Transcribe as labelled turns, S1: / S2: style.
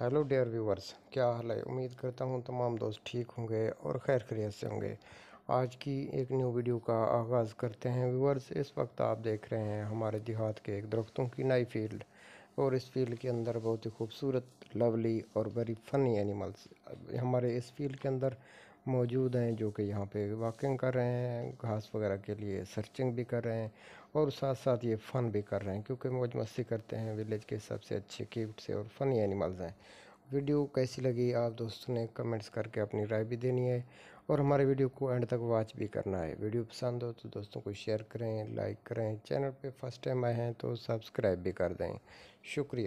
S1: hello dare viewers क्या हाल है उम्मीद करता हूँ तमाम दोस्त ठीक होंगे और खैर खरीत से होंगे आज की एक न्यू वीडियो का आगाज़ करते हैं व्यूवर्स इस वक्त आप देख रहे हैं हमारे देहात के एक दरख्तों की नई फील्ड और इस फील्ड के अंदर बहुत ही खूबसूरत लवली और बड़ी फ़नी एनिमल्स हमारे इस फील्ड के अंदर मौजूद हैं जो कि यहाँ पे वॉकिंग कर रहे हैं घास वगैरह के लिए सर्चिंग भी कर रहे हैं और साथ साथ ये फ़न भी कर रहे हैं क्योंकि मौज मस्ती करते हैं विलेज के सबसे अच्छे क्यूट से और फ़नी एनिमल्स हैं वीडियो कैसी लगी आप दोस्तों ने कमेंट्स करके अपनी राय भी देनी है और हमारे वीडियो को एंड तक वॉच भी करना है वीडियो पसंद हो तो दोस्तों को शेयर करें लाइक करें चैनल पर फर्स्ट टाइम आए हैं तो सब्सक्राइब भी कर दें शुक्रिया